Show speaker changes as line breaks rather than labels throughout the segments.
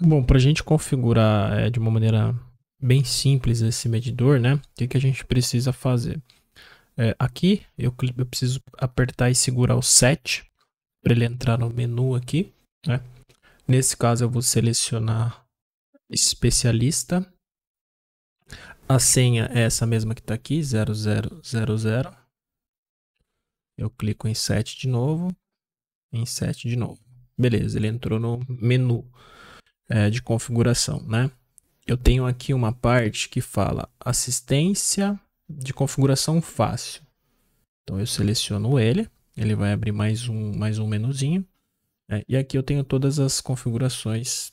Bom, para a gente configurar é, de uma maneira bem simples esse medidor,
né? O que, que a gente precisa fazer? É, aqui eu, eu, preciso apertar e segurar o set para ele entrar no menu aqui, né? Nesse caso eu vou selecionar especialista. A senha é essa mesma que está aqui, 0000. Eu clico em set de novo, em set de novo. Beleza, ele entrou no menu é, de configuração, né? Eu tenho aqui uma parte que fala assistência de configuração fácil. Então eu seleciono ele, ele vai abrir mais um, mais um menuzinho. É, e aqui eu tenho todas as configurações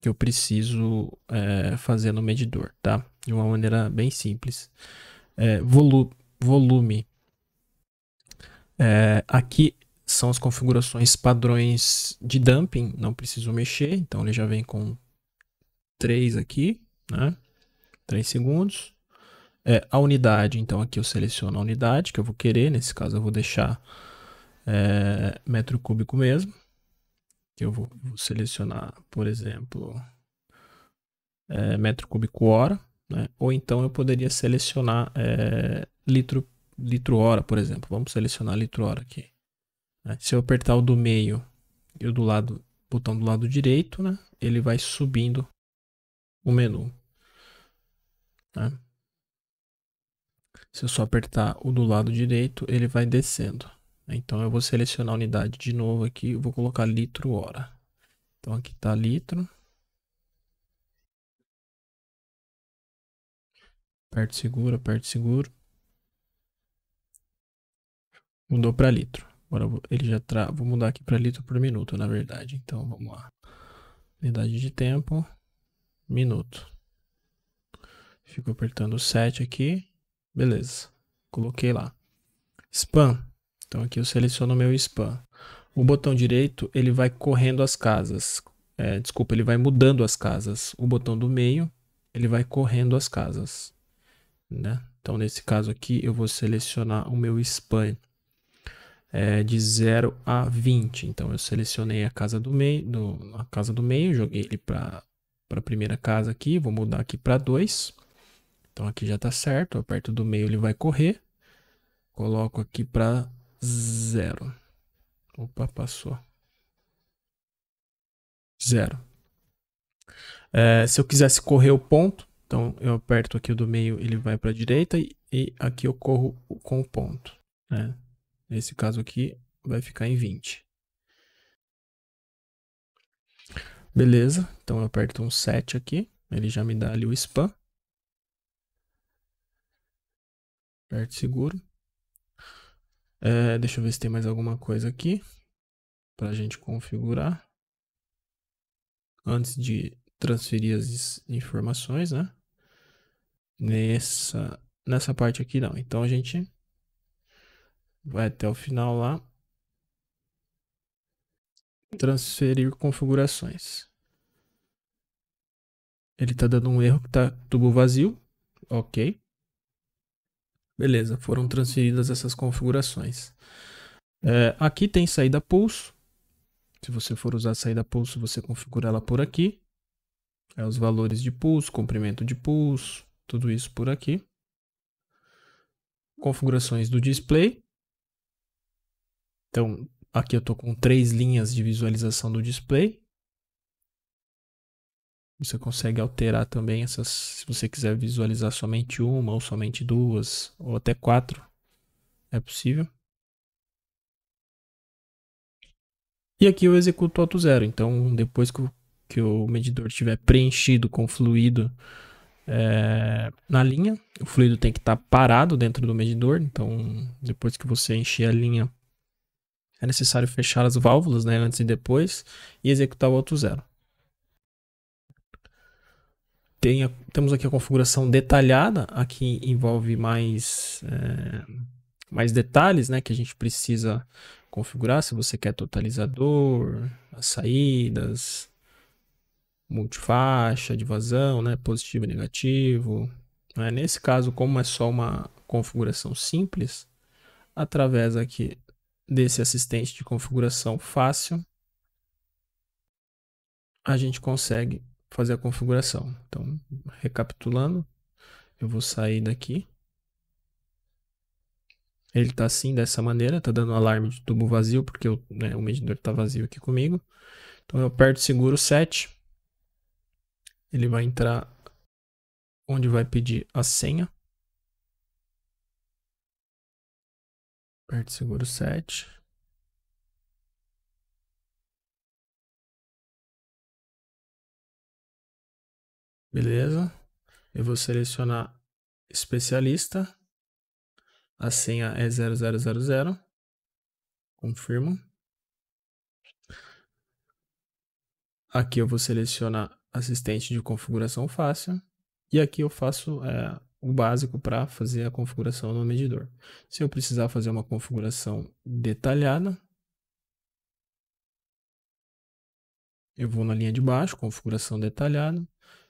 que eu preciso é, fazer no medidor, tá? De uma maneira bem simples. É, volu volume. É, aqui são as configurações padrões de dumping, não preciso mexer, então ele já vem com 3 aqui, né? 3 segundos. É, a unidade, então aqui eu seleciono a unidade que eu vou querer, nesse caso eu vou deixar é, metro cúbico mesmo. Eu vou, vou selecionar, por exemplo, é, metro cúbico hora, né? ou então eu poderia selecionar é, litro, litro hora, por exemplo. Vamos selecionar litro hora aqui. Né? Se eu apertar o do meio e o do lado, botão do lado direito, né? ele vai subindo o menu. Né? Se eu só apertar o do lado direito, ele vai descendo. Né? Então eu vou selecionar a unidade de novo aqui, eu vou colocar litro hora. Então aqui está litro.
Aperto seguro, aperto seguro. Mudou para litro.
Agora ele já tra... Vou mudar aqui para litro por minuto, na verdade. Então vamos lá. Unidade de tempo, minuto. Fico apertando 7 aqui. Beleza. Coloquei lá. Spam. Então aqui eu seleciono meu spam. O botão direito ele vai correndo as casas. É, desculpa, ele vai mudando as casas. O botão do meio ele vai correndo as casas. Né? Então nesse caso aqui eu vou selecionar o meu spam é, de 0 a 20. Então eu selecionei a casa do meio, do, a casa do meio, joguei ele para a primeira casa aqui, vou mudar aqui para 2. Então aqui já está certo, Aperto do meio ele vai correr. Coloco aqui para 0. Opa, passou. 0. É, se eu quisesse correr o ponto, então eu aperto aqui o do meio, ele vai para a direita e, e, aqui eu corro com o ponto. Né? Nesse caso aqui, vai ficar em 20. Beleza, então eu aperto um set aqui, ele já me dá ali o spam. Aperto seguro. É, deixa eu ver se tem mais alguma coisa aqui para a gente configurar. Antes de transferir as informações, né? Nessa, nessa parte aqui não. Então a gente Vai até o final lá. Transferir configurações. Ele está dando um erro que está tubo vazio. Ok. Beleza, foram transferidas essas configurações. É, aqui tem saída pulso. Se você for usar saída pulso, você configura ela por aqui. É os valores de pulso, comprimento de pulso, tudo isso por aqui. Configurações do display. Então, aqui eu estou com três linhas de visualização do display. Você consegue alterar também essas, se você quiser visualizar somente uma, ou somente duas, ou até quatro. É possível. E aqui eu executo auto zero. Então, depois que o, que o medidor estiver preenchido com fluido é, na linha, o fluido tem que estar tá parado dentro do medidor. Então, depois que você encher a linha é necessário fechar as válvulas né, antes e depois e executar o auto zero. Tem a, temos aqui a configuração detalhada, aqui envolve mais, é, mais detalhes né, que a gente precisa configurar, se você quer totalizador, as saídas, multifaixa de vazão, né, positivo e negativo. Né? Nesse caso, como é só uma configuração simples, através aqui desse assistente de configuração fácil, a gente consegue fazer a configuração. Então, recapitulando, eu vou sair daqui. Ele está assim, dessa maneira, está dando alarme de tubo vazio, porque eu, né, o medidor está vazio aqui comigo. Então, eu aperto seguro 7.
Ele vai entrar onde vai pedir a senha. Perto seguro 7. Beleza. Eu vou selecionar
especialista. A senha é 0000. Confirmo. Aqui eu vou selecionar assistente de configuração fácil. E aqui eu faço é, o básico para fazer a configuração no medidor. Se eu precisar fazer uma configuração detalhada, eu vou na linha de baixo, configuração detalhada,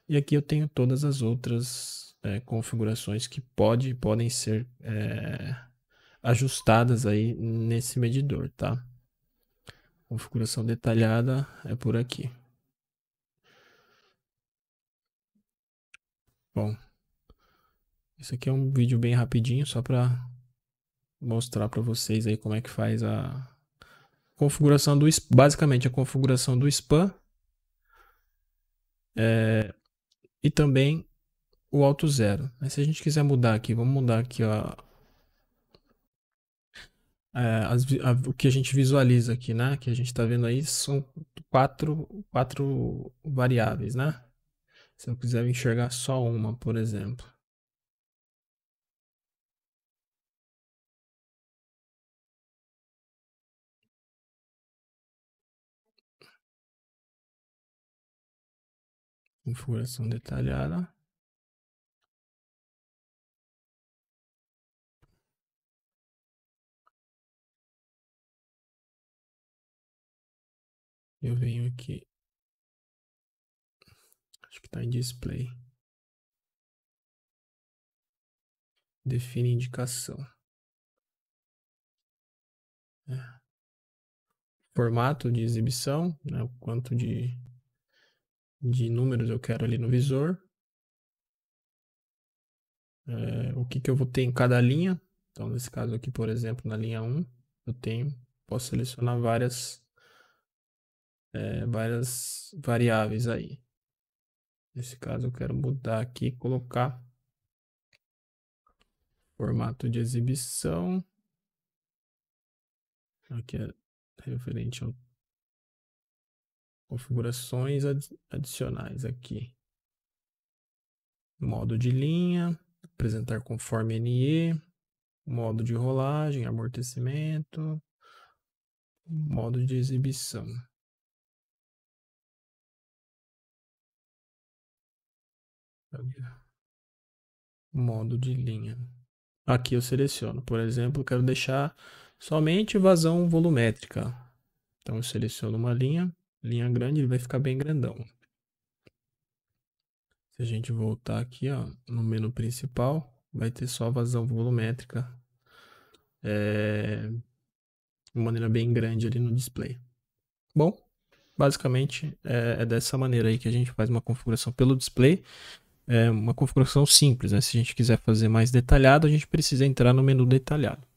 e aqui eu tenho todas as outras é, configurações que pode, podem ser é, ajustadas aí nesse medidor, tá? Configuração detalhada é por aqui. Bom, isso aqui é um vídeo bem rapidinho, só para mostrar para vocês aí como é que faz a configuração do basicamente a configuração do spam é, e também o alto zero. Mas se a gente quiser mudar aqui, vamos mudar aqui a, é, as, a o que a gente visualiza aqui, né? Que a gente está vendo aí são quatro, quatro
variáveis, né? Se eu quiser enxergar só uma, por exemplo. configuração detalhada. Eu venho aqui. Acho que está em display. Define indicação. É.
Formato de exibição, né? o quanto de de números eu quero ali no visor. É, o que, que eu vou ter em cada linha. Então, nesse caso aqui, por exemplo, na linha 1, eu tenho, posso selecionar várias, é, várias variáveis aí. Nesse caso, eu quero mudar aqui e colocar formato de exibição. Aqui é referente ao configurações ad adicionais aqui. Modo de linha, apresentar conforme NE, modo de rolagem, amortecimento,
modo de exibição. Modo de
linha. Aqui eu seleciono, por exemplo, quero deixar somente vazão volumétrica. Então eu seleciono uma linha linha grande, ele vai ficar bem grandão. Se a gente voltar aqui, ó, no menu principal, vai ter só a vazão volumétrica. É, de maneira bem grande ali no display. Bom, basicamente é, é, dessa maneira aí que a gente faz uma configuração pelo display. É uma configuração simples, né? Se a gente quiser fazer
mais detalhado, a gente precisa entrar no menu detalhado.